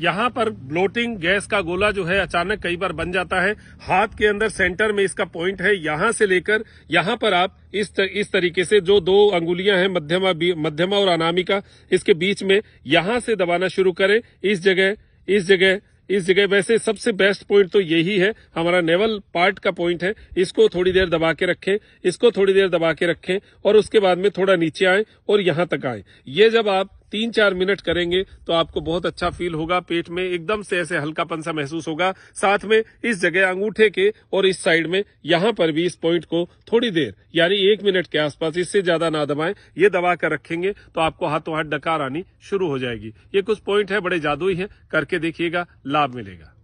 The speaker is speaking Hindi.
यहाँ पर ब्लोटिंग गैस का गोला जो है अचानक कई बार बन जाता है हाथ के अंदर सेंटर में इसका पॉइंट है यहाँ से लेकर यहाँ पर आप इस तर, इस तरीके से जो दो अंगुलियां हैं मध्यमा मध्यमा और अनामिका इसके बीच में यहाँ से दबाना शुरू करें इस जगह इस जगह इस जगह वैसे सबसे बेस्ट पॉइंट तो यही है हमारा नेवल पार्ट का पॉइंट है इसको थोड़ी देर दबा के रखें इसको थोड़ी देर दबा के रखें और उसके बाद में थोड़ा नीचे आए और यहां तक आए ये जब आप तीन चार मिनट करेंगे तो आपको बहुत अच्छा फील होगा पेट में एकदम से ऐसे हल्कापन सा महसूस होगा साथ में इस जगह अंगूठे के और इस साइड में यहां पर भी इस पॉइंट को थोड़ी देर यानी एक मिनट के आसपास इससे ज्यादा ना दबाए ये दबा कर रखेंगे तो आपको हाथों हाथ डकार आनी शुरू हो जाएगी ये कुछ पॉइंट है बड़े जादुई है करके देखिएगा लाभ मिलेगा